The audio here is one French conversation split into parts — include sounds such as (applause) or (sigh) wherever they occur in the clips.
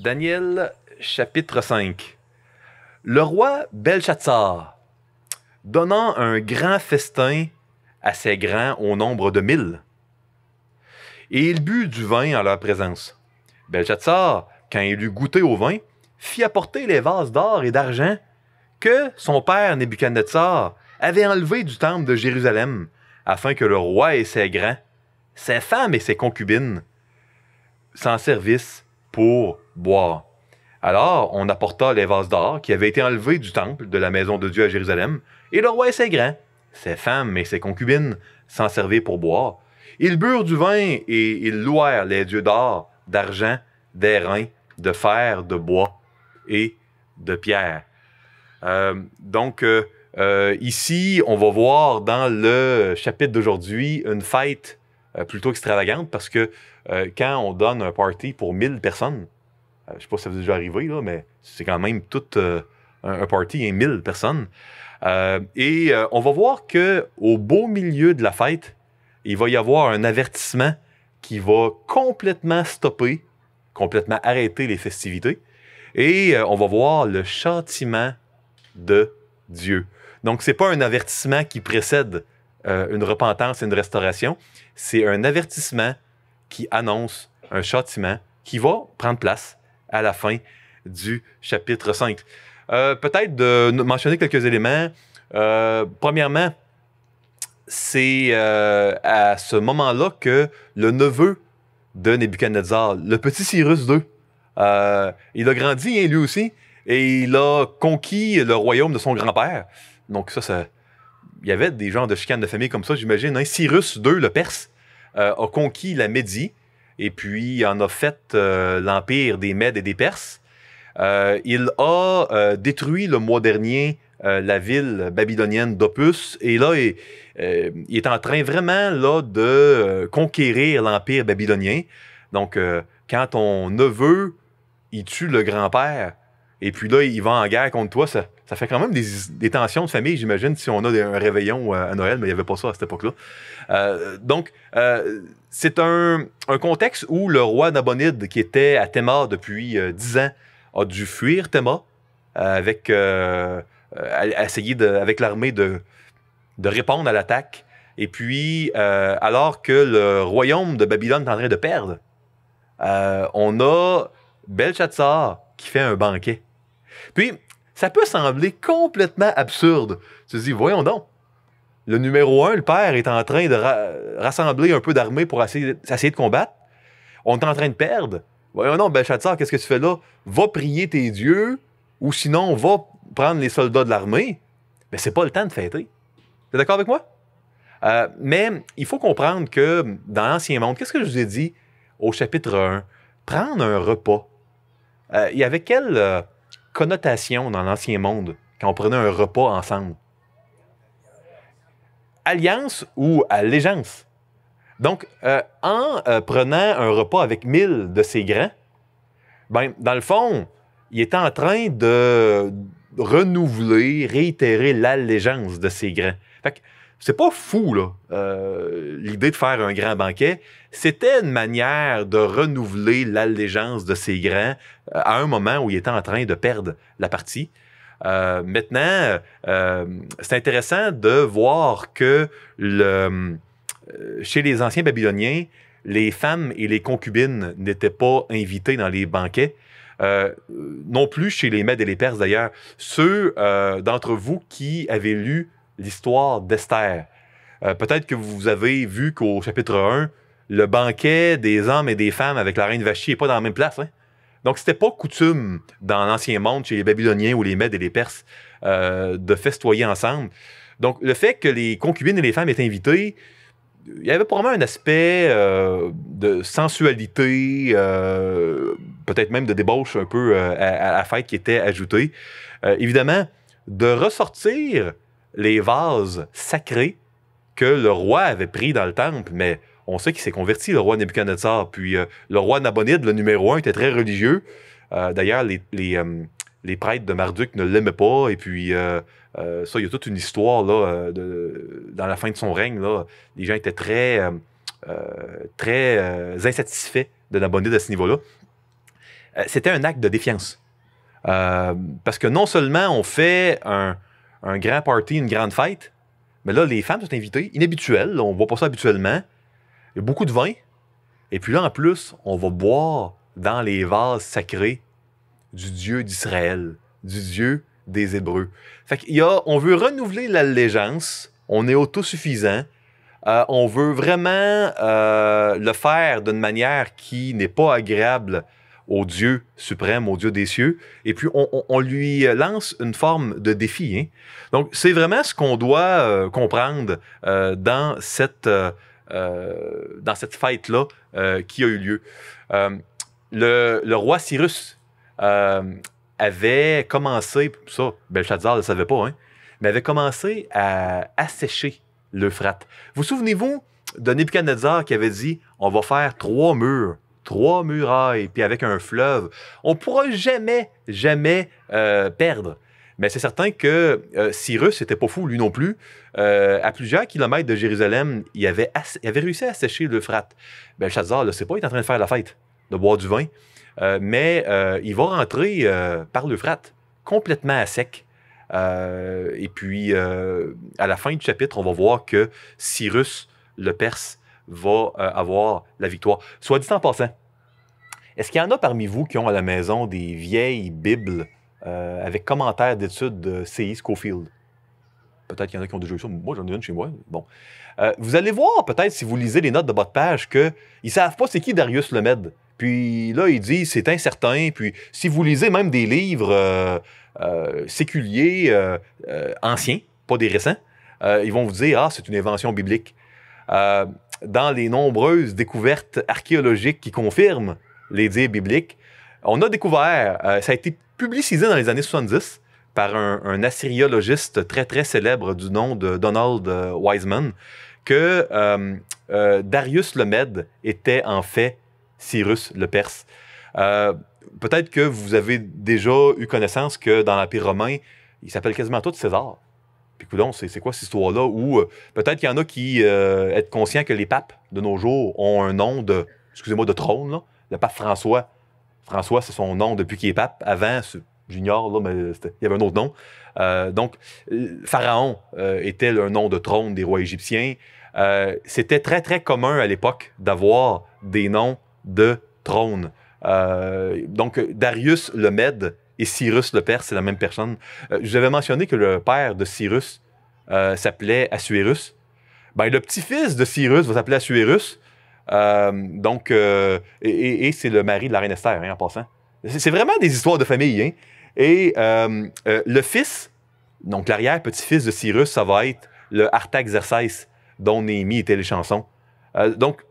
Daniel chapitre 5. Le roi Belshazzar, donnant un grand festin à ses grands au nombre de mille, et il but du vin en leur présence. Belshazzar, quand il eut goûté au vin, fit apporter les vases d'or et d'argent que son père Nebuchadnezzar avait enlevés du temple de Jérusalem, afin que le roi et ses grands, ses femmes et ses concubines, s'en servissent pour boire. Alors, on apporta les vases d'or qui avaient été enlevés du temple de la maison de Dieu à Jérusalem, et le roi et ses grands, ses femmes et ses concubines s'en servaient pour boire. Ils burent du vin et ils louèrent les dieux d'or, d'argent, d'airain, de fer, de bois et de pierre. Euh, donc, euh, euh, ici, on va voir dans le chapitre d'aujourd'hui une fête plutôt extravagante parce que euh, quand on donne un party pour 1000 personnes, euh, je ne sais pas si ça vous est déjà arrivé, mais c'est quand même tout euh, un, party, et 1000 personnes. et on va voir qu'au beau milieu de la fête, il va y avoir un avertissement qui va complètement stopper, complètement arrêter les festivités. Et on va voir le châtiment de Dieu. Donc, ce n'est pas un avertissement qui précède une repentance et une restauration, c'est un avertissement qui annonce un châtiment qui va prendre place à la fin du chapitre 5. Euh, peut-être de mentionner quelques éléments. Euh, premièrement, c'est euh, à ce moment-là que le neveu de Nebuchadnezzar, le petit Cyrus II, il a grandi, hein, lui aussi, et il a conquis le royaume de son grand-père. Donc ça, il y avait des genres de chicanes de famille comme ça, j'imagine. un hein. Cyrus II, le Perse, euh, a conquis la Médie et puis en a fait euh, l'empire des Mèdes et des Perses. Euh, il a détruit le mois dernier la ville babylonienne d'Opus. Et là, il, est en train vraiment là, de conquérir l'Empire babylonien. Donc, quand ton neveu, il tue le grand-père, et puis là, il va en guerre contre toi, ça, ça fait quand même des, tensions de famille, j'imagine, si on a un réveillon euh, à Noël, mais il n'y avait pas ça à cette époque-là. Euh, donc, euh, c'est un, contexte où le roi Nabonide, qui était à Théma depuis dix ans, a dû fuir Théma avec, essayer de, avec l'armée de, de répondre à l'attaque. Et puis, alors que le royaume de Babylone est en train de perdre, on a Belshazzar qui fait un banquet. Puis, ça peut sembler complètement absurde. Tu te dis, voyons donc. Le numéro un, le père, est en train de rassembler un peu d'armée pour essayer, de combattre. On est en train de perdre. Voyons donc, Belshazzar, qu'est-ce que tu fais là? Va prier tes dieux ou sinon va prendre les soldats de l'armée. Mais c'est pas le temps de fêter. es d'accord avec moi? Euh, mais il faut comprendre que dans l'Ancien Monde, qu'est-ce que je vous ai dit au chapitre 1? Prendre un repas. Euh, il y avait quel... Euh, connotation dans l'ancien monde quand on prenait un repas ensemble. Alliance ou allégeance. Donc, euh, en euh, prenant un repas avec mille de ses grands, ben, dans le fond, il était en train de renouveler, réitérer l'allégeance de ses grands. Fait que, c'est pas fou, là, euh, l'idée de faire un grand banquet. C'était une manière de renouveler l'allégeance de ses grands euh, à un moment où il était en train de perdre la partie. Euh, maintenant, euh, c'est intéressant de voir que chez les anciens Babyloniens, les femmes et les concubines n'étaient pas invitées dans les banquets. non plus chez les Mèdes et les Perses d'ailleurs, ceux d'entre vous qui avez lu l'histoire d'Esther. Peut-être que vous avez vu qu'au chapitre 1, le banquet des hommes et des femmes avec la reine Vachy n'est pas dans la même place. Hein? Donc, c'était pas coutume dans l'Ancien Monde, chez les Babyloniens ou les Mèdes et les Perses, euh, de festoyer ensemble. Donc, le fait que les concubines et les femmes étaient invitées, il y avait probablement un aspect euh, de sensualité, euh, peut-être même de débauche un peu à, à, la fête qui était ajoutée. évidemment, de ressortir les vases sacrés que le roi avait pris dans le temple, mais on sait qu'il s'est converti, le roi Nebuchadnezzar. Puis euh, le roi Nabonide, le numéro un, était très religieux. Euh, d'ailleurs, euh, les, prêtres de Marduk ne l'aimaient pas. Et puis, ça, il y a toute une histoire là, dans la fin de son règne. les gens étaient très, très insatisfaits de Nabonide à ce niveau-là. C'était un acte de défiance. parce que non seulement on fait un, grand party, une grande fête, mais là, les femmes sont invitées, inhabituelles, on ne voit pas ça habituellement. Il y a beaucoup de vin. Et puis là, en plus, on va boire dans les vases sacrés du Dieu d'Israël, du Dieu des Hébreux. Fait qu'il on veut renouveler l'allégeance, on est autosuffisant, euh, on veut vraiment euh, le faire d'une manière qui n'est pas agréable au Dieu suprême, au Dieu des cieux, et puis on, lui lance une forme de défi. Hein. Donc c'est vraiment ce qu'on doit euh, comprendre dans cette euh, dans cette fête-là euh, qui a eu lieu. Euh, le, roi Cyrus avait commencé, ça, Belshazzar ne savait pas, hein, mais avait commencé à assécher l'Euphrate. Vous souvenez-vous de Nebuchadnezzar qui avait dit on va faire trois murs, trois murailles, puis avec un fleuve, on ne pourra jamais, jamais perdre. Mais c'est certain que euh, Cyrus n'était pas fou, lui non plus. Euh, à plusieurs kilomètres de Jérusalem, il avait, réussi à sécher l'Euphrate. Belshazzar ne sait pas, il est en train de faire la fête, de boire du vin. Euh, mais il va rentrer par l'Euphrate, complètement à sec. et puis, à la fin du chapitre, on va voir que Cyrus, le Perse, va avoir la victoire. Soit dit en passant, est-ce qu'il y en a parmi vous qui ont à la maison des vieilles Bibles euh, avec commentaires d'études de C.I. Schofield. Peut-être qu'il y en a qui ont déjà eu ça. Moi, j'en ai une chez moi. Bon. Euh, vous allez voir, peut-être, si vous lisez les notes de bas de page, qu'ils ne savent pas c'est qui Darius Lemed. Puis là, il dit c'est incertain. Puis si vous lisez même des livres euh, séculiers anciens, pas des récents, ils vont vous dire ah, c'est une invention biblique. dans les nombreuses découvertes archéologiques qui confirment les dires bibliques, on a découvert, ça a été publicisé dans les années 70 par un, assyriologiste très très célèbre du nom de Donald euh, Wiseman que euh, euh, Darius le Mède était en fait Cyrus le Perse. Peut-être que vous avez déjà eu connaissance que dans l'Empire romain, il s'appelle quasiment tout César. Puis c'est quoi cette histoire-là? Ou peut-être qu'il y en a qui être conscients que les papes de nos jours ont un nom de, excusez-moi, de trône. Là. Le pape François, François, c'est son nom depuis qu'il est pape. Avant, j'ignore, mais il y avait un autre nom. Euh, donc, euh, Pharaon euh, était un nom de trône des rois égyptiens. c'était très, très commun à l'époque d'avoir des noms de trône. donc, Darius le Mède et Cyrus le Perse, c'est la même personne. je vous avais mentionné que le père de Cyrus s'appelait Assuérus. Ben, le petit-fils de Cyrus va s'appeler Assuérus. Euh, donc, euh, et, c'est le mari de la reine Esther, hein, en passant. C'est vraiment des histoires de famille. Hein? Et euh, le fils, donc l'arrière-petit-fils de Cyrus, ça va être le Artaxerces dont Néhémie était les chansons. donc,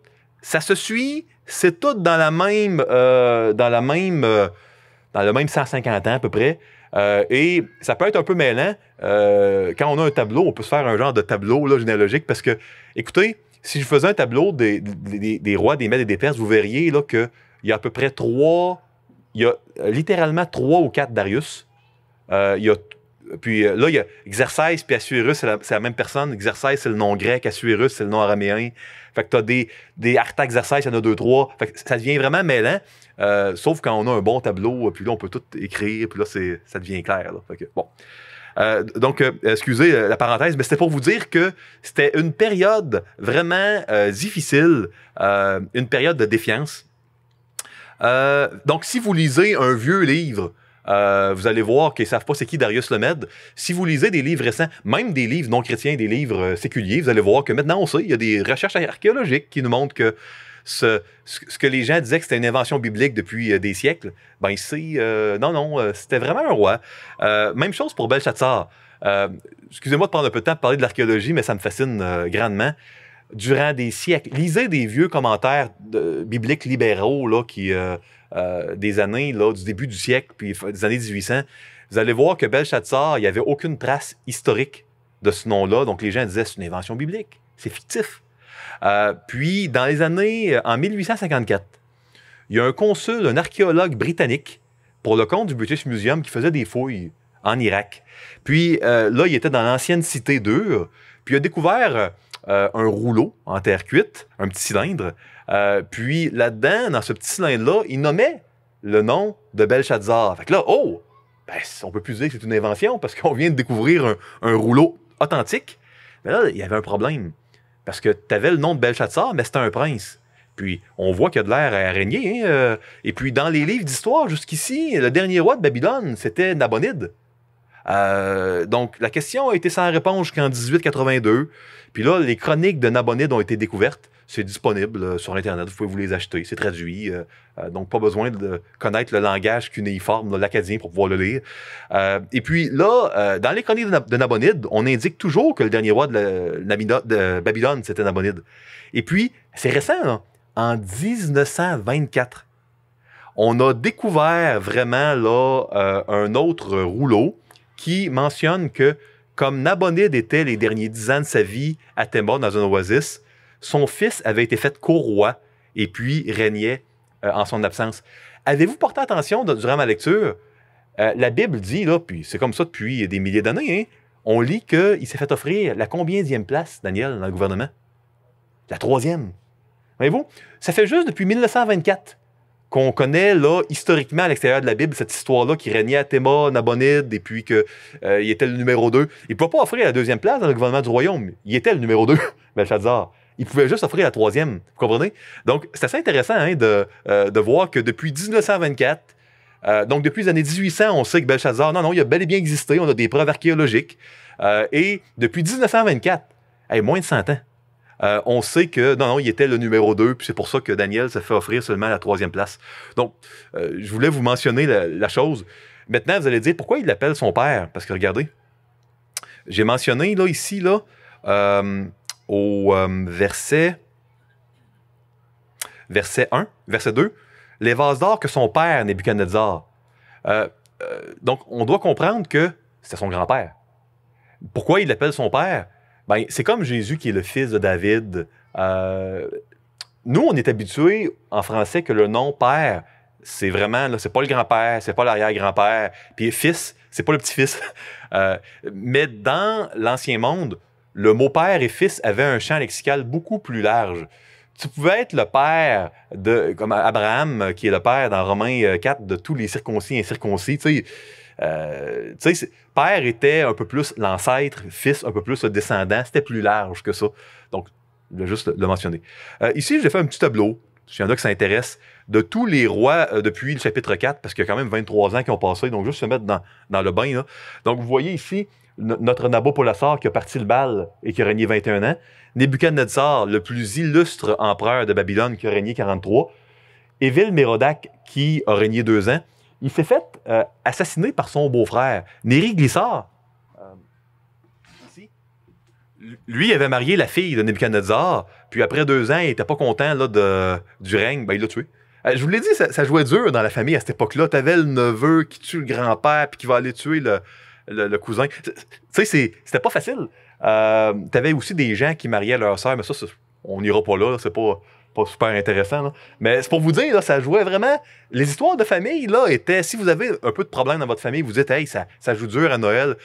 ça se suit, c'est tout dans la même, dans la même, dans le même 150 ans à peu près. et ça peut être un peu mêlant. quand on a un tableau, on peut se faire un genre de tableau généalogique parce que, écoutez, si je faisais un tableau des, rois, des maîtres et des perses, vous verriez qu'il y a à peu près trois, il y a euh, littéralement trois ou quatre Darius. Euh, il puis euh, là, il y a Xerxès puis Assuérus, c'est la, même personne. Xerxès c'est le nom grec, Assuérus, c'est le nom araméen. Fait que tu des, des il y en a deux, trois. Fait que ça devient vraiment mêlant, sauf quand on a un bon tableau, puis là, on peut tout écrire, puis là, ça devient clair. bon. Euh, donc, euh, excusez euh, la parenthèse, mais c'était pour vous dire que c'était une période vraiment difficile, une période de défiance. donc, si vous lisez un vieux livre, vous allez voir qu'ils ne savent pas c'est qui Darius Lemed. Si vous lisez des livres récents, même des livres non chrétiens, des livres séculiers, vous allez voir que maintenant on sait, il y a des recherches archéologiques qui nous montrent que ce, que les gens disaient que c'était une invention biblique depuis euh, des siècles, ben ici, euh, non, non, euh, c'était vraiment un roi. même chose pour Belshazzar. Excusez-moi de prendre un peu de temps pour parler de l'archéologie, mais ça me fascine grandement. Durant des siècles, lisez des vieux commentaires bibliques libéraux là, qui, des années là, du début du siècle, puis des années 1800. Vous allez voir que Belshazzar, il n'y avait aucune trace historique de ce nom-là. Donc les gens disaient c'est une invention biblique, c'est fictif. Euh, puis, dans les années, euh, en 1854, il y a un consul, un archéologue britannique, pour le compte du British Museum, qui faisait des fouilles en Irak. Puis euh, là, il était dans l'ancienne cité d'Ur, puis il a découvert un rouleau en terre cuite, un petit cylindre. puis là-dedans, dans ce petit cylindre-là, il nommait le nom de Belshazzar. Fait que là, oh, ben, on peut plus dire que c'est une invention parce qu'on vient de découvrir un, un rouleau authentique. Mais là, il y avait un problème. Parce que tu avais le nom de Belshazzar, mais c'était un prince. Puis on voit qu'il a de l'air à régner. Hein, euh. Et puis dans les livres d'histoire jusqu'ici, le dernier roi de Babylone, c'était Nabonide. Euh, donc la question a été sans réponse jusqu'en 1882. Puis là, les chroniques de Nabonide ont été découvertes. C'est disponible euh, sur Internet. Vous pouvez vous les acheter. C'est traduit. Euh, euh, donc, pas besoin de connaître le langage cunéiforme, l'acadien, pour pouvoir le lire. et puis là, dans les chroniques de Nabonide, on indique toujours que le dernier roi de, Babylone, c'était Nabonide. Et puis, c'est récent, hein, en 1924 on a découvert vraiment là un autre rouleau qui mentionne que comme Nabonide était les derniers dix ans de sa vie à Temba dans un oasis, son fils avait été fait co-roi et puis régnait euh, en son absence. Avez-vous porté attention durant ma lecture? Euh, la Bible dit, là, puis c'est comme ça depuis des milliers d'années, hein, on lit qu'il s'est fait offrir la combienième place, Daniel, dans le gouvernement? La troisième. Voyez-vous, ça fait juste depuis 1924 qu'on connaît là, historiquement à l'extérieur de la Bible cette histoire-là qui régnait à Théma, Nabonide, et puis qu'il euh, était le numéro 2. Il ne pouvait pas offrir la deuxième place dans le gouvernement du royaume. Il était le numéro 2, (laughs) Belshazzar. Il pouvait juste offrir la troisième. Vous comprenez? Donc, c'est assez intéressant hein, euh, de, voir que depuis 1924, euh, donc depuis les années 1800, on sait que Belshazzar, non, non, il a bel et bien existé, on a des preuves archéologiques. Euh, et depuis 1924, moins de 100 ans, on sait que non, non, il était le numéro 2, puis c'est pour ça que Daniel se fait offrir seulement la troisième place. Donc, je voulais vous mentionner la, chose. Maintenant, vous allez dire pourquoi il l'appelle son père, parce que regardez, j'ai mentionné là ici là au euh, verset, verset 1, verset 2, les vases d'or que son père, Nebuchadnezzar. Euh, euh, donc, on doit comprendre que c'était son grand-père. Pourquoi il l'appelle son père? Ben, c'est comme Jésus qui est le fils de David. Euh, nous, on est habitué en français que le nom père, c'est vraiment, là, c'est pas le grand-père, c'est pas l'arrière-grand-père. Puis fils, c'est pas le petit-fils. (laughs) mais dans l'ancien monde, le mot père et fils avait un champ lexical beaucoup plus large. Tu pouvais être le père de, comme Abraham, euh, qui est le père dans Romains 4 euh, de tous les circoncis et incirconcis. Tu euh, père était un peu plus l'ancêtre, fils un peu plus le descendant. C'était plus large que ça. Donc, je vais juste le mentionner. ici, j'ai fait un petit tableau, s'il y en a qui s'intéressent, de tous les rois depuis le chapitre 4, parce qu'il y a quand même 23 ans qui ont passé, donc juste se mettre dans, le bain. Donc, vous voyez ici notre Nabopolassar qui a parti le bal et qui a régné 21 ans, Nebuchadnezzar, le plus illustre empereur de Babylone qui a régné 43, Évil Mérodac qui a régné deux ans, il s'est fait euh, assassiner par son beau-frère, Néri Glissard. Euh, lui avait marié la fille de Nebuchadnezzar, puis après deux ans, il n'était pas content là, de, du règne, ben, il l'a tué. Euh, je vous l'ai dit, ça, ça, jouait dur dans la famille à cette époque-là. T'avais le neveu qui tue le grand-père, puis qui va aller tuer le, le, cousin. Tu sais, c'était pas facile. Euh, T'avais aussi des gens qui mariaient leur sœur, mais ça, on n'ira pas là, c'est pas, pas super intéressant. Mais c'est pour vous dire, là, ça jouait vraiment. Les histoires de famille, là, étaient. Si vous avez un peu de problème dans votre famille, vous dites, hey, ça, ça joue dur à Noël.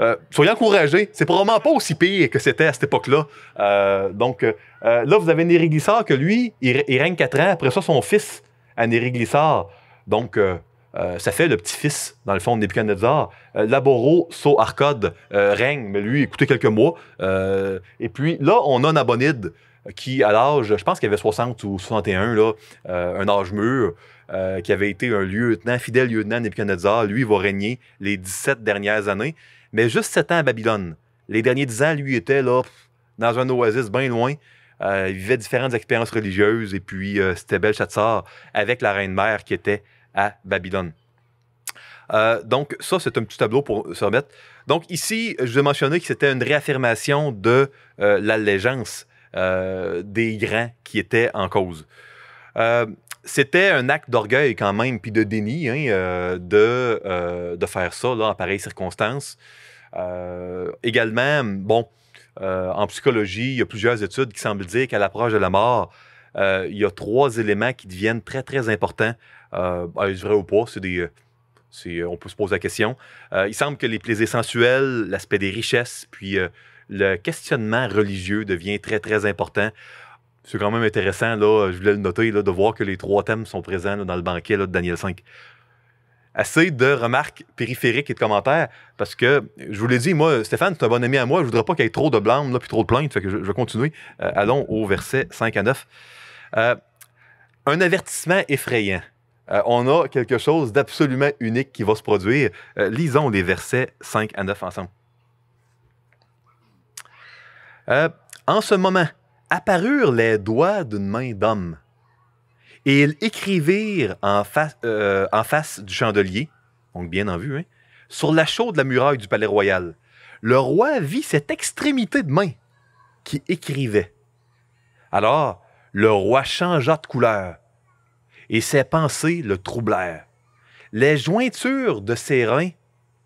Euh, soyez encouragés. C'est probablement pas aussi pire que c'était à cette époque-là. Euh, donc, euh, là, vous avez Néry Glissard que lui, il, règne 4 ans. Après ça, son fils, a Néry Glissard. Donc, euh, ça fait le petit-fils, dans le fond, de Nebuchadnezzar. Euh, Laboro, So Arcade euh, règne, mais lui, écoutez quelques mois. et puis là, on a Nabonide qui, à l'âge, je pense qu'il avait 60 ou 61, là, un âge mûr, qui avait été un lieutenant, fidèle lieutenant de Nebuchadnezzar. Lui, il va régner les 17 dernières années, mais juste 7 ans à Babylone. Les derniers 10 ans, lui, était là, dans un oasis bien loin. il vivait différentes expériences religieuses, et puis c'était Belshazzar avec la reine-mère qui était à Babylone. Euh, donc, ça, c'est un petit tableau pour se remettre. Donc, ici, je ai mentionné que c'était une réaffirmation de euh, l'allégeance euh, des grands qui étaient en cause. c'était un acte d'orgueil quand même, puis de déni hein, de, faire ça là, en pareille circonstance. également, bon, en psychologie, il y a plusieurs études qui semblent dire qu'à l'approche de la mort, euh, il y a trois éléments qui deviennent très, très importants. Euh, ce ben, vrai ou pas, euh, euh, on peut se poser la question. il semble que les plaisirs sensuels, l'aspect des richesses, puis le questionnement religieux devient très, très important. C'est quand même intéressant, là, je voulais le noter, de voir que les trois thèmes sont présents dans le banquet de Daniel 5 assez de remarques périphériques et de commentaires parce que je vous l'ai dit, moi, Stéphane, c'est un bon ami à moi. Je voudrais pas qu'il y ait trop de blâme là, puis trop de plaintes. Fait je, vais continuer. allons au verset 5 à 9. Euh, un avertissement effrayant. Euh, on a quelque chose d'absolument unique qui va se produire. Euh, lisons les versets 5 à 9 ensemble. en ce moment, apparurent les doigts d'une main d'homme, et ils écrivirent en, face du chandelier, donc bien en vue, hein, sur la chaude de la muraille du palais royal. Le roi vit cette extrémité de main qui écrivait. Alors, le roi changea de couleur, et ses pensées le troublèrent. Les jointures de ses reins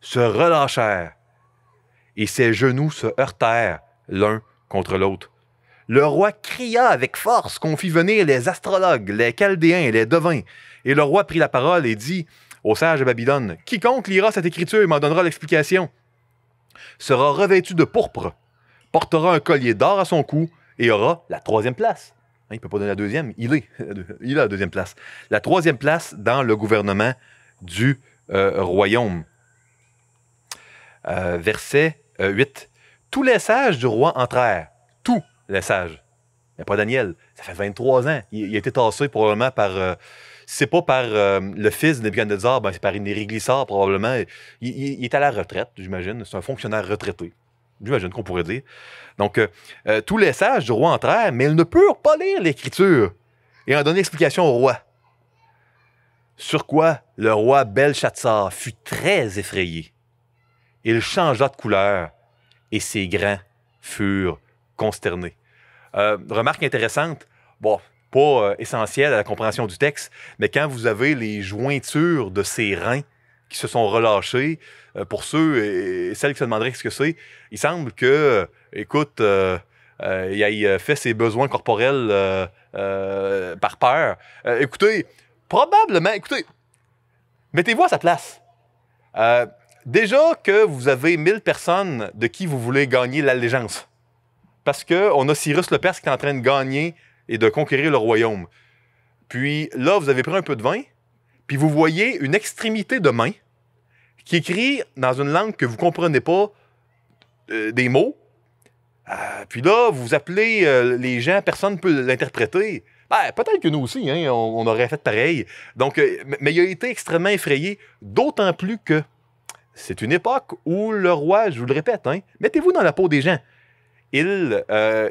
se relâchèrent, et ses genoux se heurtèrent l'un contre l'autre. Le roi cria avec force qu'on fit venir les astrologues, les chaldéens et les devins. Et le roi prit la parole et dit Au sage de Babylone Quiconque lira cette écriture et m'en donnera l'explication sera revêtu de pourpre, portera un collier d'or à son cou et aura la troisième place. Hein, il ne peut pas donner la deuxième. Il est. (laughs) Il a la deuxième place. La troisième place dans le gouvernement du euh, royaume. Euh, verset 8. Euh, Tous les sages du roi entrèrent. Tous les sages. Il n'y a pas Daniel. Ça fait 23 ans. Il, il a été tassé probablement par. si c'est pas par le fils de Nebuchadnezzar, ben c'est par une réglissard probablement. il est à la retraite, j'imagine. C'est un fonctionnaire retraité. J'imagine qu'on pourrait dire. Donc, euh, euh, tous les sages du roi entrèrent, mais ils ne purent pas lire l'écriture et en donner explication au roi. Sur quoi le roi Belshazzar fut très effrayé. Il changea de couleur et ses grands furent consternés. Euh, remarque intéressante, bon, pas essentielle à la compréhension du texte, mais quand vous avez les jointures de ses reins qui se sont relâchés. Euh, pour ceux et, celles qui se demanderaient ce que c'est, il semble que, euh, écoute, euh, il a fait ses besoins corporels par peur. écoutez, probablement, écoutez, mettez-vous à sa place. déjà que vous avez 1000 personnes de qui vous voulez gagner l'allégeance. Parce qu'on a Cyrus le Perse qui est en train de gagner et de conquérir le royaume. Puis là, vous avez pris un peu de vin puis vous voyez une extrémité de main qui écrit dans une langue que vous comprenez pas euh, des mots. Euh, puis là, vous appelez euh, les gens, personne ne peut l'interpréter. Ben, peut-être que nous aussi, hein, on, aurait fait pareil. Donc, mais il a été extrêmement effrayé, d'autant plus que c'est une époque où le roi, je vous le répète, hein, mettez-vous dans la peau des gens. Il,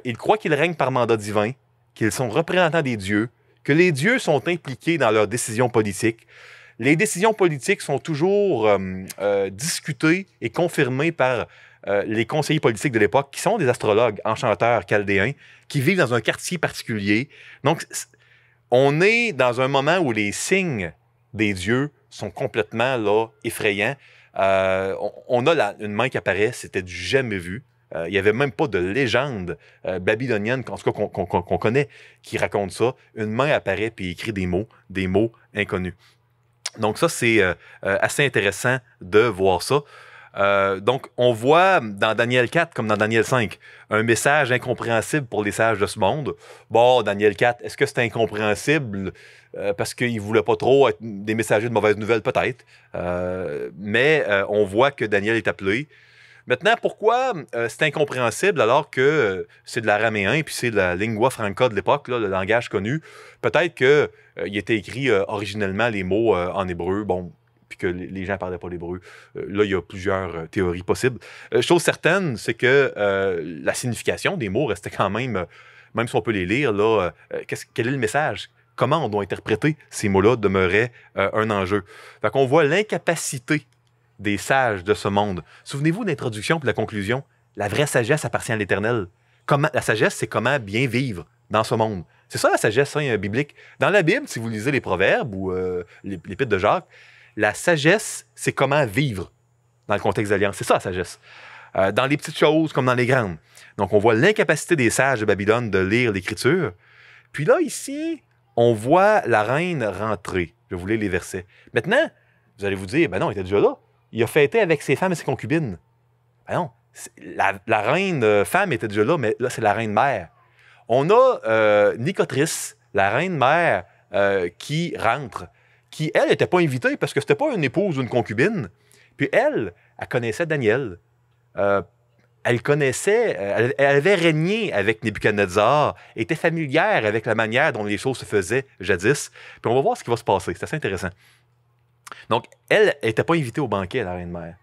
il croit qu'il règne par mandat divin, qu'ils sont représentants des dieux, que les dieux sont impliqués dans leurs décisions politiques. Les décisions politiques sont toujours euh, euh, discutées et confirmées par euh, les conseillers politiques de l'époque, qui sont des astrologues, enchanteurs, chaldéens, qui vivent dans un quartier particulier. Donc, on est dans un moment où les signes des dieux sont complètement là, effrayants. on, a une main qui apparaît, c'était du jamais vu. Euh, il n'y avait même pas de légende euh, babylonienne, en tout cas qu'on connaît, qui raconte ça. Une main apparaît puis écrit des mots, des mots inconnus. Donc ça, c'est euh, assez intéressant de voir ça. donc, on voit dans Daniel 4 comme dans Daniel 5 un message incompréhensible pour les sages de ce monde. Bon, Daniel 4, est-ce que c'est incompréhensible parce qu'ils ne voulaient pas trop être des messagers de mauvaises nouvelles, peut-être. mais on voit que Daniel est appelé Maintenant, pourquoi euh, c'est incompréhensible alors que euh, c'est de l'araméen puis c'est de la lingua franca de l'époque, le langage connu? Peut-être qu'il euh, il était écrit originellement les mots en hébreu. Bon, puis que les gens ne parlaient pas l'hébreu. là, il y a plusieurs théories possibles. chose certaine, c'est que la signification des mots restait quand même, même si on peut les lire, là, quel est le message? Comment on doit interpréter ces mots-là demeurait un enjeu. Fait qu'on voit l'incapacité des sages de ce monde. Souvenez-vous de l'introduction et de la conclusion. La vraie sagesse appartient à l'Éternel. Comment, la sagesse, c'est comment bien vivre dans ce monde. C'est ça la sagesse hein, biblique. Dans la Bible, si vous lisez les Proverbes ou euh, l'Épître de Jacques, la sagesse, c'est comment vivre dans le contexte d'alliance. C'est ça la sagesse. Euh, dans les petites choses comme dans les grandes. Donc, on voit l'incapacité des sages de Babylone de lire l'Écriture. Puis là, ici, on voit la reine rentrer. Je voulais les versets. Maintenant, vous allez vous dire, ben non, elle était déjà là il a fêté avec ses femmes et ses concubines. Ben non, la, reine euh, femme était déjà là, mais là, c'est la reine mère. On a euh, la reine mère, euh, qui rentre, qui, elle, n'était pas invitée parce que c'était pas une épouse ou une concubine. Puis elle, elle connaissait Daniel. Euh, elle connaissait, elle, avait régné avec Nebuchadnezzar, était familière avec la manière dont les choses se faisaient jadis. Puis on va voir ce qui va se passer. C'est assez intéressant. Donc, elle n'était pas invitée au banquet, la reine mère.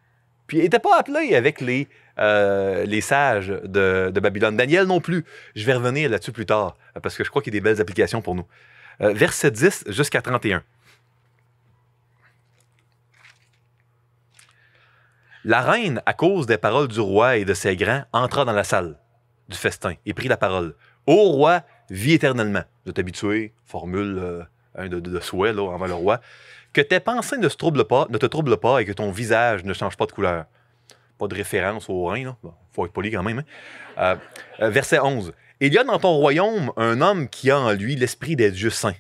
Puis, elle n'était pas appelée avec les, euh, sages de, Babylone. Daniel non plus. Je vais revenir là-dessus plus tard, parce que je crois qu'il y a des belles applications pour nous. Euh, verset 10 jusqu'à 31. La reine, à cause des paroles du roi et de ses grands, entra dans la salle du festin et prit la parole. Ô roi, vis éternellement. Je formule euh, un hein, de, de, souhait là, envers le roi, que tes pensées ne, se troublent pas, ne te troublent pas et que ton visage ne change pas de couleur. Pas de référence au rein, là. faut être poli quand même. Hein. Euh, euh, verset 11. Il y a dans ton royaume un homme qui a en lui l'esprit des dieux saints.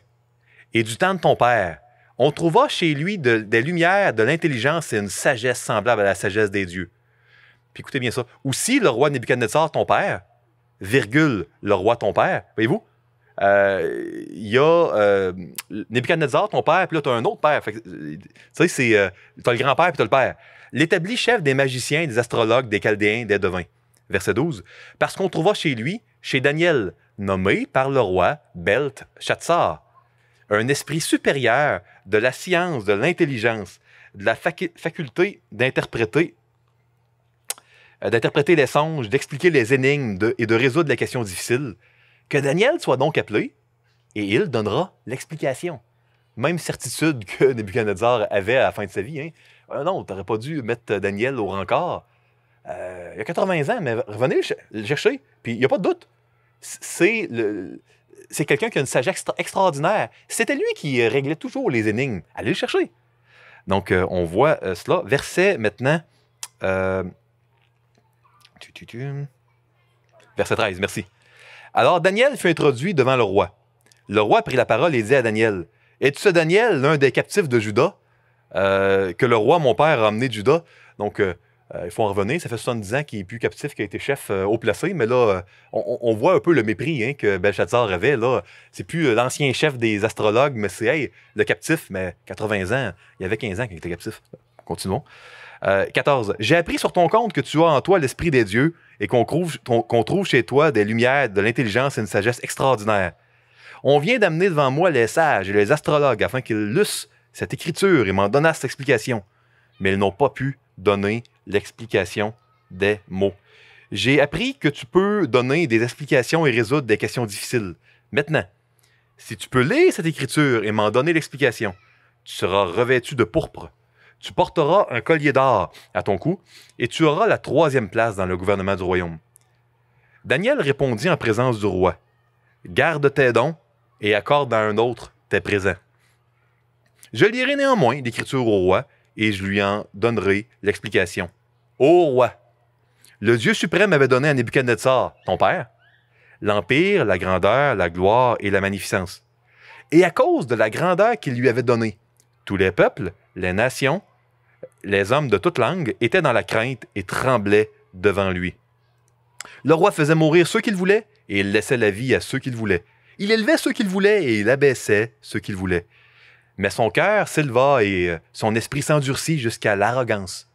Et du temps de ton père, on trouva chez lui des lumières, de l'intelligence et une sagesse semblable à la sagesse des dieux. Puis écoutez bien ça. Aussi, le roi Nebuchadnezzar, ton père, virgule, le roi ton père, voyez-vous, il euh, y a euh, Nebuchadnezzar, ton père, puis là, tu as un autre père. Tu sais, c'est. Euh, tu as le grand-père, puis tu as le père. L'établi chef des magiciens, des astrologues, des chaldéens, des devins. Verset 12. Parce qu'on trouva chez lui, chez Daniel, nommé par le roi Belt Shatsar, un esprit supérieur de la science, de l'intelligence, de la faculté d'interpréter d'interpréter les songes, d'expliquer les énigmes et de résoudre les questions difficiles, que Daniel soit donc appelé, et il donnera l'explication. Même certitude (laughs) que Nebuchadnezzar avait à la fin de sa vie. Hein. tu non, pas dû mettre Daniel au rencard. Euh, il y a 80 ans, mais revenez le chercher. Puis il n'y a pas de doute. C'est quelqu'un qui a une sagesse extraordinaire. C'était lui qui euh, réglait toujours les énigmes. Allez le chercher. Donc, euh, on voit cela. Verset maintenant. Verset 13, merci. Alors Daniel fut introduit devant le roi. Le roi prit la parole et dit à Daniel, Es-tu ce Daniel, l'un des captifs de Juda, euh, que le roi, mon père, a amené de Juda? Donc, il faut en revenir. Ça fait 70 ans qu'il n'est plus captif, qu'il a été chef au euh, haut placé. Mais là, euh, on, voit un peu le mépris hein, que Belshazzar avait. Là, c'est plus l'ancien chef des astrologues, mais c'est le captif, mais 80 ans. Il y avait 15 ans qu'il était captif. Continuons. 14. Euh, J'ai appris sur ton compte que tu as en toi l'Esprit des dieux et qu'on trouve, trouve chez toi des lumières, de l'intelligence et une sagesse extraordinaire. On vient d'amener devant moi les sages et les astrologues afin qu'ils lussent cette écriture et m'en donnassent cette explication. Mais ils n'ont pas pu donner l'explication des mots. J'ai appris que tu peux donner des explications et résoudre des questions difficiles. Maintenant, si tu peux lire cette écriture et m'en donner l'explication, tu seras revêtu de pourpre tu porteras un collier d'or à ton cou et tu auras la troisième place dans le gouvernement du royaume. Daniel répondit en présence du roi Garde tes dons et accorde à un autre tes présents. Je lirai néanmoins l'écriture au roi et je lui en donnerai l'explication. Ô roi, le Dieu suprême avait donné à Nebuchadnezzar, ton père, l'empire, la grandeur, la gloire et la magnificence. Et à cause de la grandeur qu'il lui avait donnée, tous les peuples, les nations, les hommes de toute langue étaient dans la crainte et tremblaient devant lui. Le roi faisait mourir ceux qu'il voulait et il laissait la vie à ceux qu'il voulait. Il élevait ceux qu'il voulait et il abaissait ceux qu'il voulait. Mais son cœur s'éleva et euh, son esprit s'endurcit jusqu'à l'arrogance.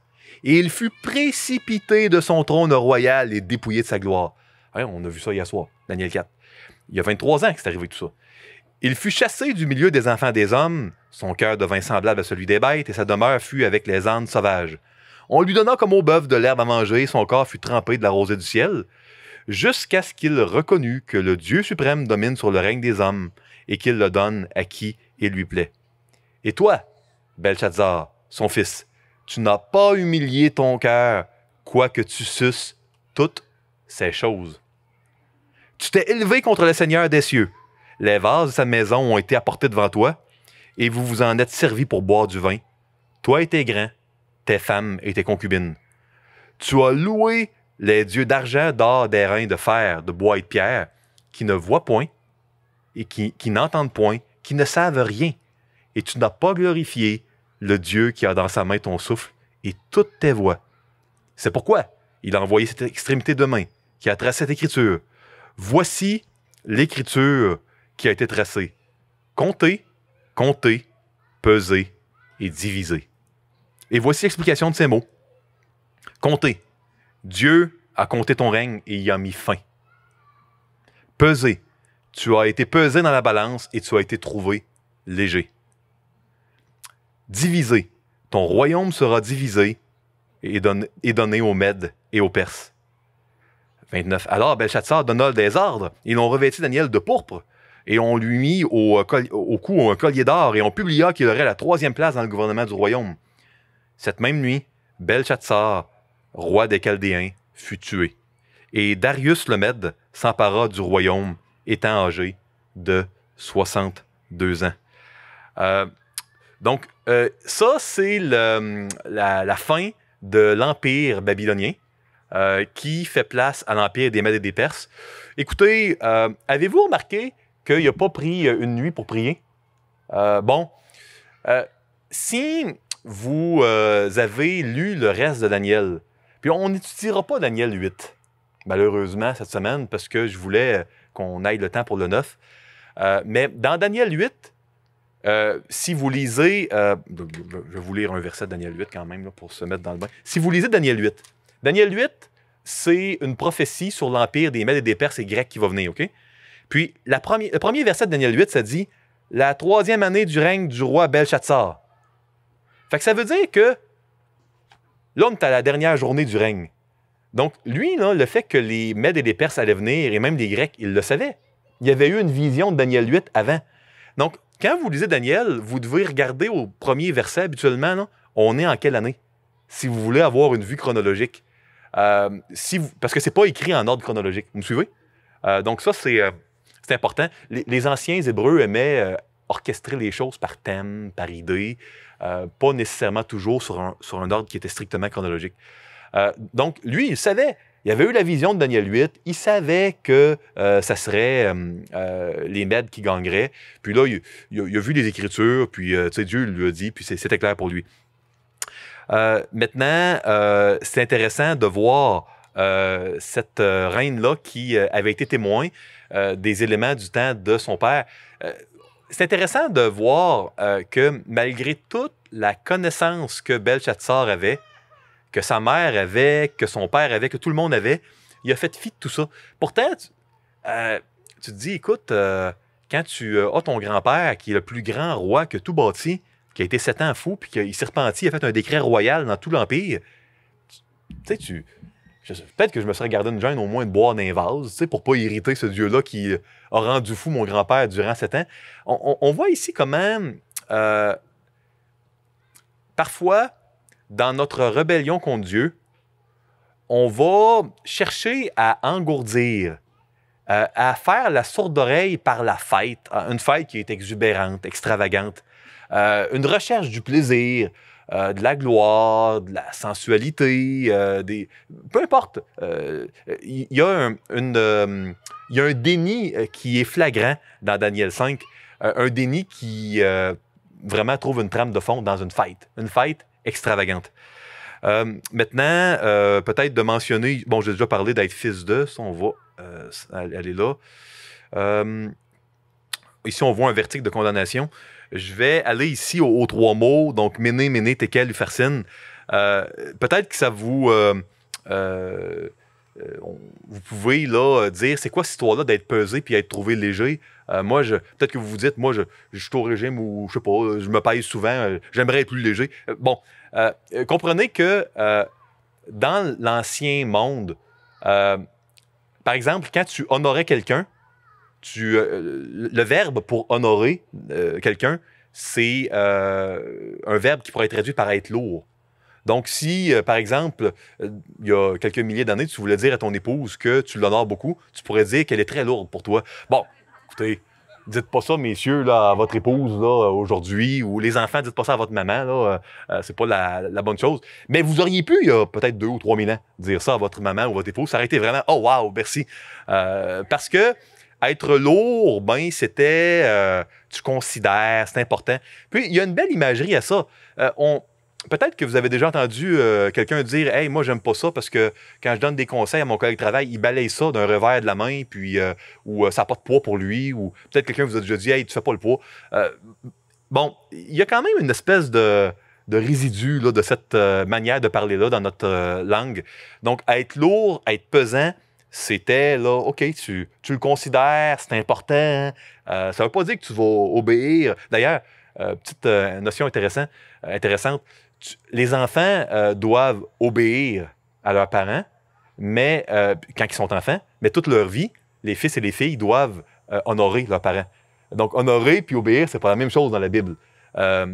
Et il fut précipité de son trône royal et dépouillé de sa gloire. on a vu ça hier soir, Daniel 4. Il y a 23 ans que c'est arrivé tout ça. Il fut chassé du milieu des enfants des hommes, son cœur devint semblable à celui des bêtes, et sa demeure fut avec les ânes sauvages. On lui donna comme au bœuf de l'herbe à manger, son corps fut trempé de la rosée du ciel, jusqu'à ce qu'il reconnût que le Dieu suprême domine sur le règne des hommes, et qu'il le donne à qui il lui plaît. Et toi, Belshazzar, son fils, tu n'as pas humilié ton cœur, quoique tu suces toutes ces choses. Tu t'es élevé contre le Seigneur des cieux, les vases de sa maison ont été apportés devant toi, et vous vous en êtes servi pour boire du vin, toi et tes grands, tes femmes et tes concubines. Tu as loué les dieux d'argent, d'or, d'airain, de fer, de bois et de pierre, qui ne voient point, et qui, n'entendent point, qui ne savent rien, et tu n'as pas glorifié le Dieu qui a dans sa main ton souffle et toutes tes voix. C'est pourquoi il a envoyé cette extrémité de main qui a tracé cette écriture. Voici l'écriture qui a été tracé. Comptez, comptez, pesez et divisé. Et voici l'explication de ces mots. Comptez. Dieu a compté ton règne et y a mis fin. Peser. Tu as été pesé dans la balance et tu as été trouvé léger. Divisé, Ton royaume sera divisé et, donné, aux Mèdes et aux Perses. 29. Alors Belshazzar donna des ordres. Ils l'ont revêti Daniel de pourpre, et on lui mit euh, au, cou un collier d'or et on publia qu'il aurait la troisième place dans le gouvernement du royaume. Cette même nuit, Belshazzar, roi des Chaldéens, fut tué. Et Darius le Mède s'empara du royaume, étant âgé de 62 ans. Euh, donc, euh, ça, c'est la, fin de l'Empire babylonien qui fait place à l'Empire des Mèdes et des Perses. Écoutez, avez-vous remarqué qu'il n'a pas pris euh, une nuit pour prier. Euh, bon, euh, si vous avez lu le reste de Daniel, puis on n'étudiera pas Daniel 8, malheureusement, cette semaine, parce que je voulais qu'on aille le temps pour le 9. mais dans Daniel 8, si vous lisez, je vais vous lire un verset de Daniel 8 quand même pour se mettre dans le bain. Si vous lisez Daniel 8, Daniel 8, c'est une prophétie sur l'empire des Mèdes et des Perses et Grecs qui va venir, OK? Puis le premier verset de Daniel 8, ça dit La troisième année du règne du roi Belshazzar. Fait ça veut dire que là, on est à la dernière journée du règne. Donc, lui, le fait que les Mèdes et les Perses allaient venir, et même les Grecs, il le savait. Il y avait eu une vision de Daniel 8 avant. Donc, quand vous lisez Daniel, vous devez regarder au premier verset habituellement, on est en quelle année, si vous voulez avoir une vue chronologique. Euh, parce que ce n'est pas écrit en ordre chronologique. Vous me suivez? Euh, donc, ça, c'est. Euh, c'est important. Les, anciens Hébreux aimaient euh, orchestrer les choses par thème, par idée, euh, pas nécessairement toujours sur un, ordre qui était strictement chronologique. Euh, donc, lui, il savait. Il avait eu la vision de Daniel 8. Il savait que ça serait les Mèdes qui gagneraient. Puis là, il, a, il a, vu les Écritures, puis Dieu lui a dit, puis c'était clair pour lui. maintenant, c'est intéressant de voir cette reine-là qui avait été témoin, euh, des éléments du temps de son père. Euh, c'est intéressant de voir euh, que malgré toute la connaissance que Belshazzar avait, que sa mère avait, que son père avait, que tout le monde avait, il a fait fi de tout ça. Pourtant, tu, tu te dis, écoute, quand tu as ton grand-père, qui est le plus grand roi que tout bâti, qui a été sept ans fou, puis qu'il s'est repenti, a fait un décret royal dans tout l'Empire, tu sais, tu Peut-être que je me serais gardé une jeune au moins de boire d'un vase, tu sais, pour pas irriter ce Dieu-là qui euh, a rendu fou mon grand-père durant sept ans. On, voit ici comment, euh, parfois, dans notre rébellion contre Dieu, on va chercher à engourdir, euh, à faire la sourde oreille par la fête, une fête qui est exubérante, extravagante, euh, une recherche du plaisir, euh, de la gloire, de la sensualité, euh, des... peu importe. Il y, a un, y a un déni qui est flagrant dans Daniel 5, un déni qui vraiment trouve une trame de fond dans une fête, une fête extravagante. maintenant, peut-être de mentionner, bon, j'ai déjà parlé d'être fils de, on va elle est là. ici, on voit un verdict de condamnation je vais aller ici aux, trois mots, donc Méné, Méné, Tekel, Ufarsine. Euh, peut-être que ça vous. Euh, euh, vous pouvez là dire c'est quoi cette histoire-là d'être pesé puis être trouvé léger. moi, peut-être que vous vous dites, moi, je, suis au régime ou je sais pas, je me pèse souvent, j'aimerais être plus léger. bon, comprenez que dans l'ancien monde, par exemple, quand tu honorais quelqu'un, euh, le verbe pour honorer euh, quelqu'un, c'est euh, un verbe qui pourrait être traduit par être lourd. Donc, si, par exemple, il y a quelques milliers d'années, tu voulais dire à ton épouse que tu l'honores beaucoup, tu pourrais dire qu'elle est très lourde pour toi. Bon, écoutez, dites pas ça, messieurs, là, à votre épouse aujourd'hui, ou les enfants, dites pas ça à votre maman, là, c'est pas la, bonne chose. Mais vous auriez pu, il y a peut-être deux ou trois mille ans, dire ça à votre maman ou votre épouse. Ça aurait été vraiment, oh wow, merci. parce que être lourd, ben c'était euh, tu considères, c'est important. Puis il y a une belle imagerie à ça. Euh, on peut-être que vous avez déjà entendu euh, quelqu'un dire Hey, moi, j'aime pas ça parce que quand je donne des conseils à mon collègue de travail, il balaye ça d'un revers de la main, puis ou ça n'a pas de poids pour lui, ou peut-être quelqu'un vous a déjà dit Hey, tu fais pas le poids. bon, il y a quand même une espèce de, de résidu là, de cette manière de parler-là dans notre langue. Donc, être lourd, être pesant, c'était là, OK, tu, le considères, c'est important. Hein. Euh, ça ne veut pas dire que tu vas obéir. D'ailleurs, euh, petite euh, notion intéressante, intéressante les enfants doivent obéir à leurs parents, mais quand ils sont enfants, mais toute leur vie, les fils et les filles doivent honorer leurs parents. Donc, honorer puis obéir, c'est pas la même chose dans la Bible. Euh,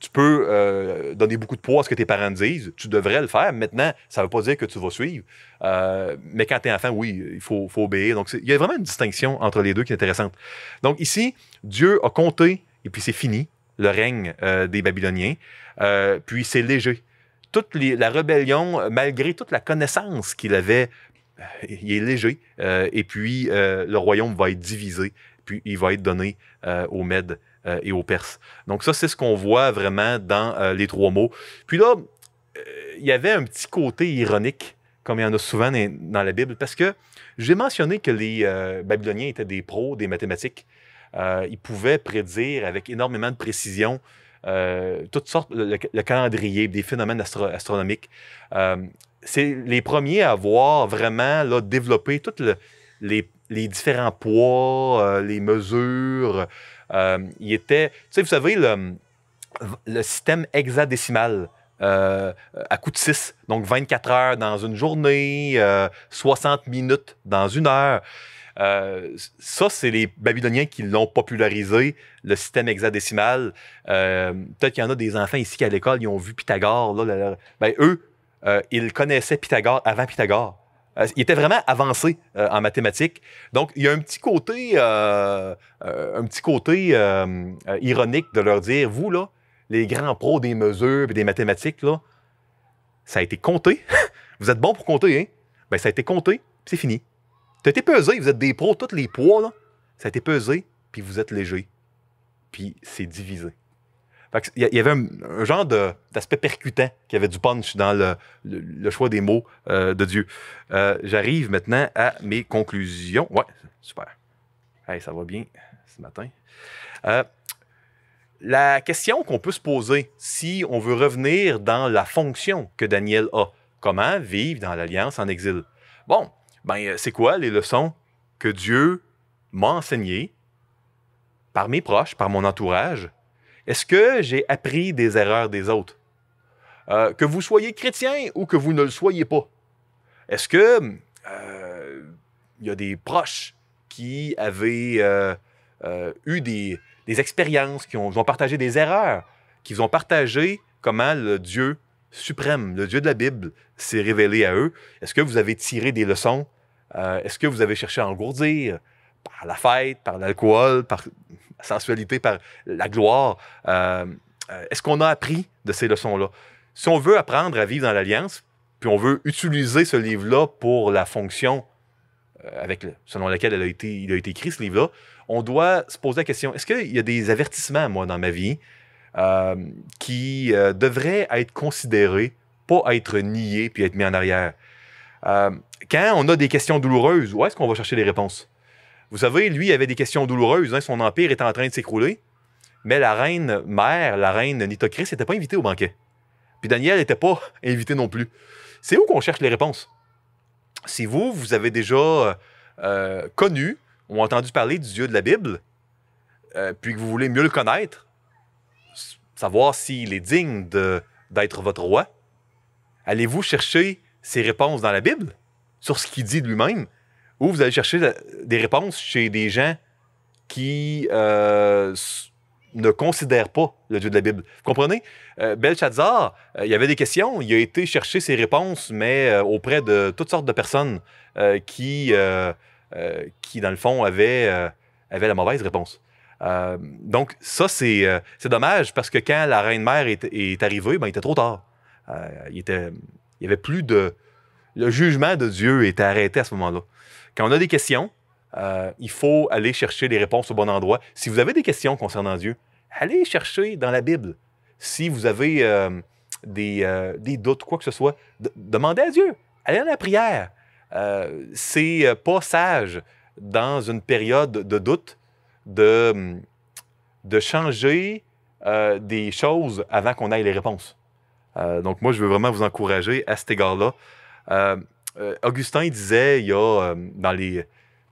tu peux euh, donner beaucoup de poids à ce que tes parents disent. Tu devrais le faire. Maintenant, ça ne veut pas dire que tu vas suivre. Euh, mais quand tu es enfant, oui, il faut, obéir. Donc, il y a vraiment une distinction entre les deux qui est intéressante. Donc, ici, Dieu a compté, et puis c'est fini, le règne des Babyloniens. puis c'est léger. Toute la rébellion, malgré toute la connaissance qu'il avait, il est léger. et puis, le royaume va être divisé, puis il va être donné aux Mèdes. Euh, et aux Perses. Donc ça, c'est ce qu'on voit vraiment dans euh, les trois mots. Puis là, euh, il y avait un petit côté ironique, comme il y en a souvent dans, la Bible, parce que j'ai mentionné que les Babyloniens étaient des pros des mathématiques. ils pouvaient prédire avec énormément de précision toutes sortes, le, calendriers, calendrier, des phénomènes astronomiques. c'est les premiers à avoir vraiment là, développé tous les, différents poids, les mesures, euh, il était, tu sais, vous savez, le, le système hexadécimal. Euh, à coup de 6. Donc 24 heures dans une journée, 60 euh, minutes dans une heure. ça, c'est les Babyloniens qui l'ont popularisé, le système hexadécimal. Peut-être qu'il y en a des enfants ici qui, à l'école, ils ont vu Pythagore. là. Ben, eux, ils connaissaient Pythagore avant Pythagore. Euh, il était vraiment avancé euh, en mathématiques. Donc, il y a un petit côté, euh, un petit côté ironique de leur dire, vous, là, les grands pros des mesures et des mathématiques, là, ça a été compté. (laughs) vous êtes bon pour compter, hein? Mais ben, ça a été compté, c'est fini. Ça a été pesé, vous êtes des pros, tous les poids, ça a été pesé, puis vous êtes léger. Puis c'est divisé. Il y, avait un, genre d'aspect percutant qui avait du punch dans le, choix des mots euh, de Dieu. Euh, j'arrive maintenant à mes conclusions. Ouais, super. ça va bien ce matin. Euh, la question qu'on peut se poser si on veut revenir dans la fonction que Daniel a, comment vivre dans l'alliance en exil? Bon, ben, c'est quoi les leçons que Dieu m'a enseignées par mes proches, par mon entourage, est-ce que j'ai appris des erreurs des autres? Euh, que vous soyez chrétien ou que vous ne le soyez pas. Est-ce que euh, il y a des proches qui avaient euh, eu des, expériences, qui ont, ont, partagé des erreurs, qui ont partagé comment le Dieu suprême, le Dieu de la Bible, s'est révélé à eux? Est-ce que vous avez tiré des leçons? Est-ce que vous avez cherché à engourdir par la fête, par l'alcool, par sensualité, par la gloire. Euh, euh, est-ce qu'on a appris de ces leçons-là? Si on veut apprendre à vivre dans l'Alliance, puis on veut utiliser ce livre-là pour la fonction euh, selon laquelle il a été écrit, ce livre-là, on doit se poser la question, est-ce qu'il y a des avertissements, moi, dans ma vie, qui devraient être considérés, pas être niés puis être mis en arrière? quand on a des questions douloureuses, où est-ce qu'on va chercher les réponses? Vous savez, lui il avait des questions douloureuses. Hein, son empire était en train de s'écrouler. Mais la reine mère, la reine Nitocris, n'était pas invitée au banquet. Puis Daniel n'était pas (laughs) invité non plus. C'est où qu'on cherche les réponses? Si vous, vous avez déjà euh, euh, connu ou entendu parler du Dieu de la Bible, euh, puis que vous voulez mieux le connaître, savoir s'il est digne d'être votre roi, allez-vous chercher ses réponses dans la Bible, sur ce qu'il dit de lui-même, ou vous allez chercher des réponses chez des gens qui euh, ne considèrent pas le Dieu de la Bible. Vous comprenez? Euh, euh, il y avait des questions, il a été chercher ses réponses, mais euh, auprès de toutes sortes de personnes qui, qui, dans le fond, avaient, avaient la mauvaise réponse. donc, ça, c'est dommage parce que quand la reine-mère est, est, arrivée, ben, il était trop tard. il, était, il y avait plus de. Le jugement de Dieu était arrêté à ce moment-là. Quand on a des questions, euh, il faut aller chercher les réponses au bon endroit. Si vous avez des questions concernant Dieu, allez chercher dans la Bible. Si vous avez euh, des, euh, des, doutes, quoi que ce soit, demandez à Dieu. Allez à la prière. c'est pas sage dans une période de doute de, de changer des choses avant qu'on ait les réponses. donc moi, je veux vraiment vous encourager à cet égard-là. Euh, Augustin disait, il y a euh, dans, les,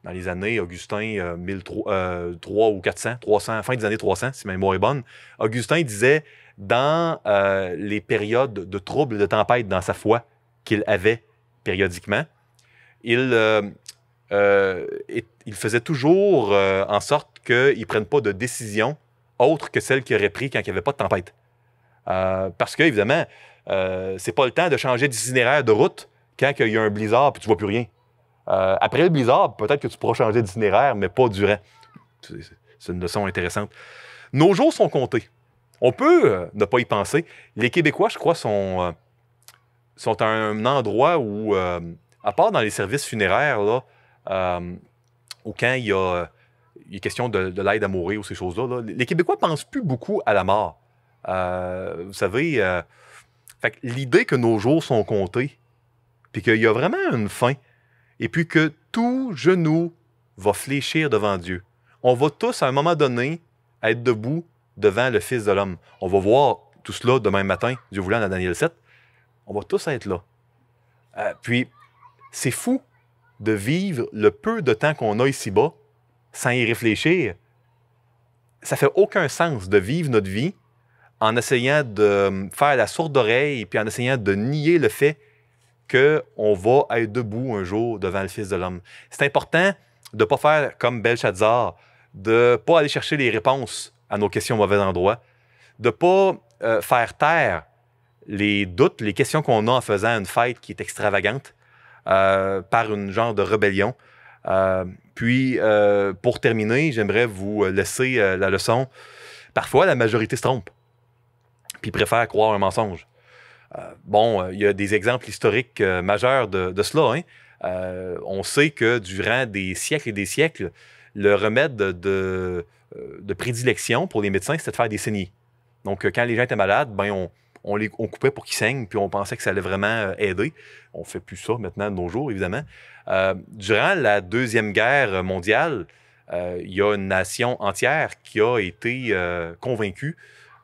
dans les années, Augustin, 1300, euh, ou 400, 300, fin des années 300, si ma mémoire est bonne, Augustin disait, dans les périodes de troubles, de tempêtes dans sa foi qu'il avait périodiquement, il, il faisait toujours en sorte qu'il ne prenne pas de décision autre que celle qu'il aurait prise quand il n'y avait pas de tempête. parce que, évidemment, c'est pas le temps de changer d'itinéraire de route quand il y a un blizzard puis tu vois plus rien. Euh, après le blizzard, peut-être que tu pourras changer d'itinéraire, mais pas durant. C'est une leçon intéressante. Nos jours sont comptés. On peut euh, ne pas y penser. Les Québécois, je crois, sont, euh, sont un endroit où, à part dans les services funéraires, là, ou quand il y a, il question de, l'aide à mourir ou ces choses-là, les Québécois pensent plus beaucoup à la mort. vous savez, l'idée que nos jours sont comptés, puis qu'il y a vraiment une fin, et puis que tout genou va fléchir devant Dieu. On va tous, à un moment donné, être debout devant le Fils de l'homme. On va voir tout cela demain matin, Dieu voulant, dans Daniel 7. On va tous être là. Euh, puis, c'est fou de vivre le peu de temps qu'on a ici-bas sans y réfléchir. Ça fait aucun sens de vivre notre vie en essayant de euh, faire la sourde oreille puis en essayant de nier le fait qu'on va être debout un jour devant le Fils de l'homme. C'est important de ne pas faire comme Belshazzar, de ne pas aller chercher les réponses à nos questions au mauvais endroit, de ne pas euh, faire taire les doutes, les questions qu'on a en faisant une fête qui est extravagante euh, par une genre de rébellion. Euh, puis, pour terminer, j'aimerais vous laisser la leçon. Parfois, la majorité se trompe, puis préfère croire un mensonge. Euh, bon, euh, il y a des exemples historiques euh, majeurs de, cela. Hein. on sait que durant des siècles et des siècles, le remède de, prédilection pour les médecins, c'était de faire des saignées. Donc, quand les gens étaient malades, ben, on, les on coupait pour qu'ils saignent, puis on pensait que ça allait vraiment aider. On fait plus ça maintenant de nos jours, évidemment. durant la Deuxième Guerre mondiale, il y a une nation entière qui a été convaincue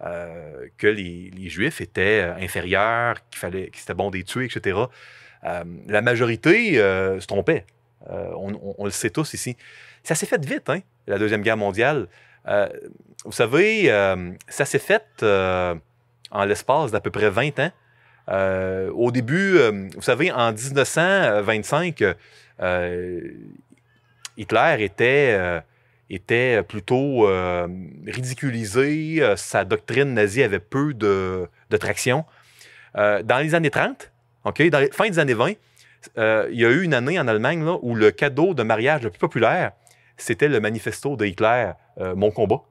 euh, que les, Juifs étaient euh, inférieurs, qu'il fallait, qu'il c'était bon des tuer, etc. Euh, la majorité se trompait. On, le sait tous ici. Ça s'est fait vite, hein, la Deuxième Guerre mondiale. vous savez, ça s'est fait en l'espace d'à peu près 20 ans. au début, vous savez, en 1925, Hitler était était euh, plutôt euh, ridiculisé. Euh, sa doctrine nazie avait peu de, traction. dans les années 30, OK, dans les fin des années 20, il y a eu une année en Allemagne où le cadeau de mariage le plus populaire, c'était le manifesto de Hitler, Mon combat.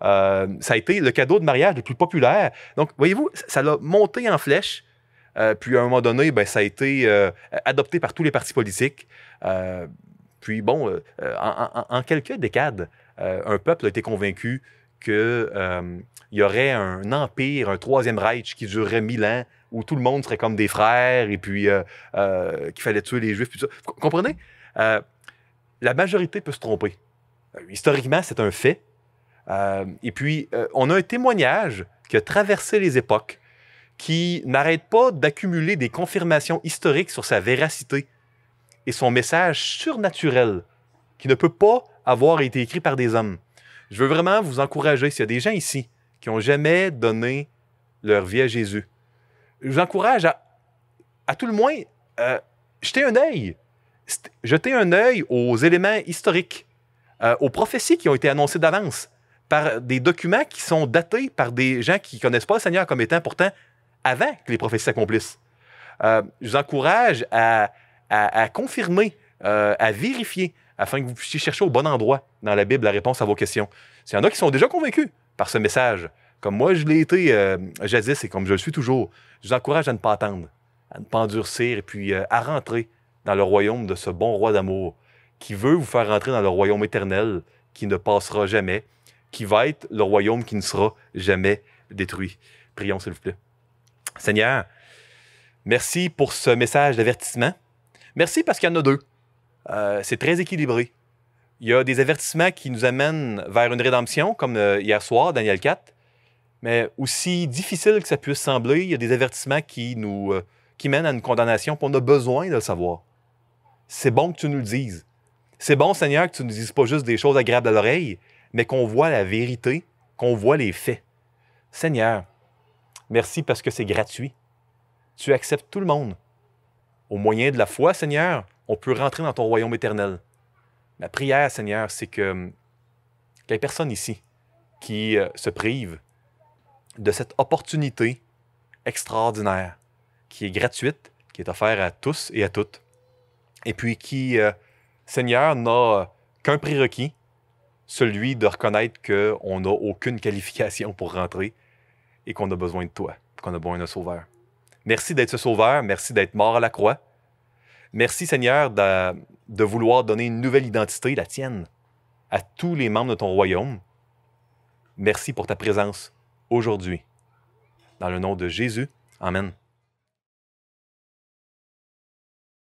ça a été le cadeau de mariage le plus populaire. Donc, voyez-vous, ça l'a monté en flèche. puis à un moment donné, ben, ça a été adopté par tous les partis politiques. Puis bon, euh, euh, en, quelques décades, euh, un peuple a été convaincu qu'il y aurait un empire, un troisième Reich qui durerait mille ans, où tout le monde serait comme des frères, et puis qu'il fallait tuer les Juifs, Vous comprenez? la majorité peut se tromper. Historiquement, c'est un fait. et puis, on a un témoignage qui a traversé les époques, qui n'arrête pas d'accumuler des confirmations historiques sur sa véracité et son message surnaturel qui ne peut pas avoir été écrit par des hommes. Je veux vraiment vous encourager, s'il y a des gens ici qui n'ont jamais donné leur vie à Jésus, je vous encourage à, tout le moins, euh, jeter un œil. Jeter un œil aux éléments historiques, euh, aux prophéties qui ont été annoncées d'avance, par des documents qui sont datés par des gens qui ne connaissent pas le Seigneur comme étant pourtant avant que les prophéties s'accomplissent. Euh, je vous encourage à, à, confirmer, euh, à vérifier, afin que vous puissiez chercher au bon endroit dans la Bible la réponse à vos questions. S'il y en a qui sont déjà convaincus par ce message, comme moi je l'ai été euh, jadis et comme je le suis toujours, je vous encourage à ne pas attendre, à ne pas endurcir et puis euh, à rentrer dans le royaume de ce bon roi d'amour qui veut vous faire rentrer dans le royaume éternel qui ne passera jamais, qui va être le royaume qui ne sera jamais détruit. Prions, s'il vous plaît. Seigneur, merci pour ce message d'avertissement. Merci parce qu'il y en a deux. Euh, c'est très équilibré. Il y a des avertissements qui nous amènent vers une rédemption, comme euh, hier soir, Daniel 4. Mais aussi difficile que ça puisse sembler, il y a des avertissements qui nous euh, qui mènent à une condamnation, puis on a besoin de le savoir. C'est bon que tu nous le dises. C'est bon, Seigneur, que tu ne nous dises pas juste des choses agréables à l'oreille, mais qu'on voit la vérité, qu'on voit les faits. Seigneur, merci parce que c'est gratuit. Tu acceptes tout le monde. Au moyen de la foi, Seigneur, on peut rentrer dans ton royaume éternel. Ma prière, Seigneur, c'est que hum, les personnes ici qui euh, se privent de cette opportunité extraordinaire qui est gratuite, qui est offerte à tous et à toutes, et puis qui, euh, Seigneur, n'a euh, qu'un prérequis, celui de reconnaître qu'on n'a aucune qualification pour rentrer et qu'on a besoin de toi, qu'on a besoin d'un sauveur. Merci d'être ce sauveur, merci d'être mort à la croix. Merci Seigneur de, vouloir donner une nouvelle identité, la tienne, à tous les membres de ton royaume. Merci pour ta présence aujourd'hui. Dans le nom de Jésus, Amen.